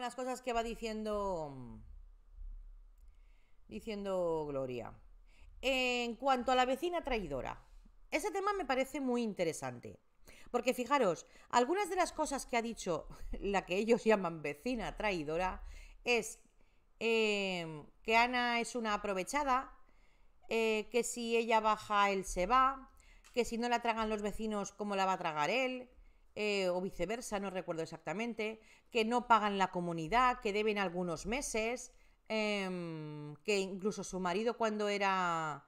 las cosas que va diciendo mm, diciendo Gloria. En cuanto a la vecina traidora, ese tema me parece muy interesante. Porque fijaros, algunas de las cosas que ha dicho la que ellos llaman vecina traidora es em, que Ana es una aprovechada, eh, que si ella baja él se va, que si no la tragan los vecinos, ¿cómo la va a tragar él? Eh, o viceversa, no recuerdo exactamente, que no pagan la comunidad, que deben algunos meses, em, que incluso su marido cuando era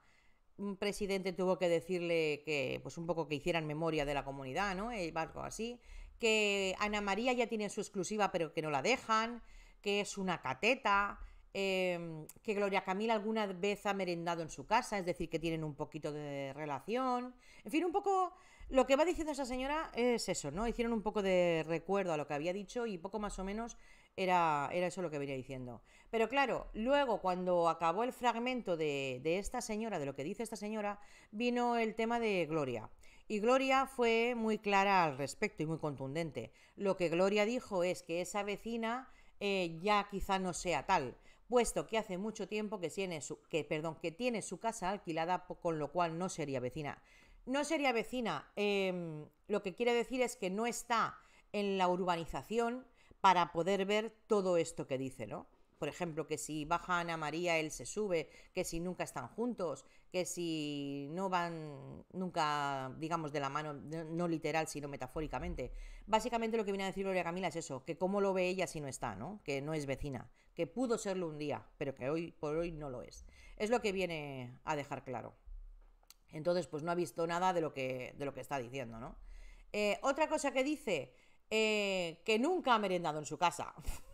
mm, presidente tuvo que decirle que, pues un poco que hicieran memoria de la comunidad, ¿no? Eh, algo así, que Ana María ya tiene su exclusiva pero que no la dejan, que es una cateta, Em, que Gloria Camila alguna vez ha merendado en su casa, es decir, que tienen un poquito de relación. En fin, un poco lo que va diciendo esa señora es eso, ¿no? Hicieron un poco de recuerdo a lo que había dicho y poco más o menos era, era eso lo que venía diciendo. Pero claro, luego cuando acabó el fragmento de, esta señora, de lo que dice esta señora, vino el tema de Gloria. Y Gloria fue muy clara al respecto y muy contundente. Lo que Gloria dijo es que esa vecina eh, ya quizá no sea tal, puesto que hace mucho tiempo que tiene su, que, perdón, que tiene su casa alquilada, con lo cual no sería vecina. No sería vecina, em, lo que quiere decir es que no está en la urbanización para poder ver todo esto que dice, ¿no? Por ejemplo, que si baja Ana María, él se sube, que si nunca están juntos, que si no van nunca, digamos, de la mano, no literal, sino metafóricamente. Básicamente lo que viene a decir Gloria Camila es eso, que cómo lo ve ella si no está, ¿no? Que no es vecina, que pudo serlo un día, pero que hoy por hoy no lo es. Es lo que viene a dejar claro. Entonces, pues no ha visto nada de lo que, de lo que está diciendo, ¿no? Eh, otra cosa que dice, eh, que nunca ha merendado en su casa.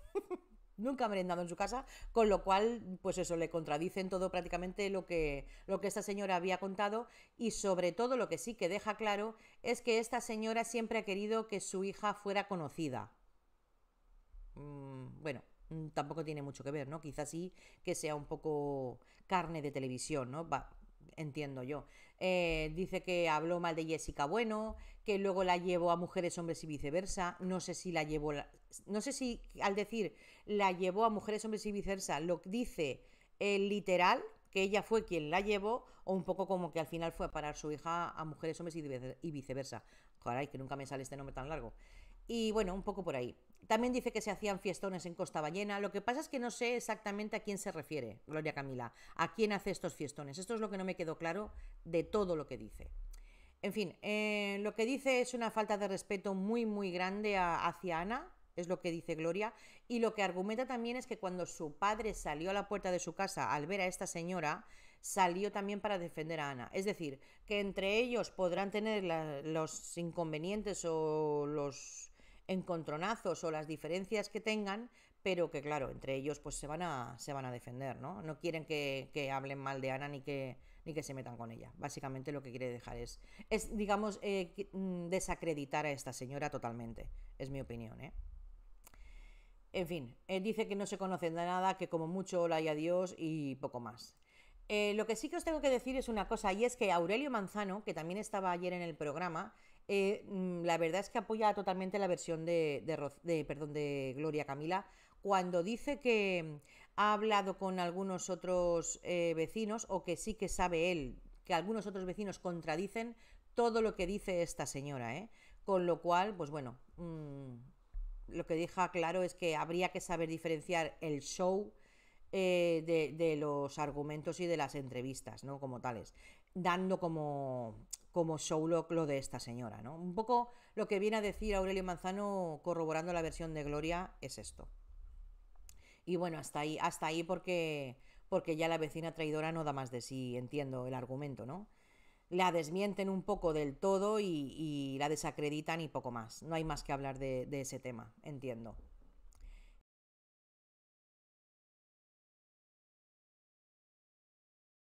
nunca ha merendado en su casa, con lo cual, pues eso, le contradicen todo prácticamente lo que, lo que esta señora había contado y sobre todo lo que sí que deja claro es que esta señora siempre ha querido que su hija fuera conocida. Mm, bueno, mm, tampoco tiene mucho que ver, ¿no? Quizás sí que sea un poco carne de televisión, ¿no? entiendo yo. Eh, dice que habló mal de Jessica Bueno, que luego la llevó a mujeres, hombres y viceversa. No sé si la llevó, no sé si al decir la llevó a mujeres, hombres y viceversa, lo dice literal, que ella fue quien la llevó, o un poco como que al final fue a parar su hija a mujeres, hombres y viceversa. Caray, que nunca me sale este nombre tan largo. Y bueno, un poco por ahí. También dice que se hacían fiestones en Costa Ballena. Lo que pasa es que no sé exactamente a quién se refiere, Gloria Camila, a quién hace estos fiestones. Esto es lo que no me quedó claro de todo lo que dice. En fin, eh, lo que dice es una falta de respeto muy, muy grande hacia Ana, es lo que dice Gloria, y lo que argumenta también es que cuando su padre salió a la puerta de su casa al ver a esta señora, salió también para defender a Ana. Es decir, que entre ellos podrán tener los inconvenientes o los encontronazos o las diferencias que tengan, pero que claro, entre ellos pues se van a, se van a defender, ¿no? No quieren que, hablen mal de Ana ni que, ni que se metan con ella. Básicamente lo que quiere dejar es, es digamos, eh, mm, desacreditar a esta señora totalmente, es mi opinión, ¿eh? En fin, eh, dice que no se conocen de nada, que como mucho hola y adiós y poco más. lo que sí que os tengo que decir es una cosa, y es que Aurelio Manzano, que también estaba ayer en el programa, eh, mm, la verdad es que apoya totalmente la versión de, de, perdón, de Gloria Camila cuando dice que ha hablado con algunos otros eh, vecinos o que sí que sabe él que algunos otros vecinos contradicen todo lo que dice esta señora. ¿eh? Con lo cual, pues bueno, mm, lo que deja claro es que habría que saber diferenciar el show de, de, los argumentos y de las entrevistas, ¿no? Como tales, dando como, como lo de esta señora. ¿no? Un poco lo que viene a decir Aurelio Manzano corroborando la versión de Gloria es esto. Y bueno, hasta ahí, hasta ahí porque, porque ya la vecina traidora no da más de sí, entiendo el argumento, ¿no? La desmienten un poco del todo y, la desacreditan y poco más. No hay más que hablar de ese tema, entiendo.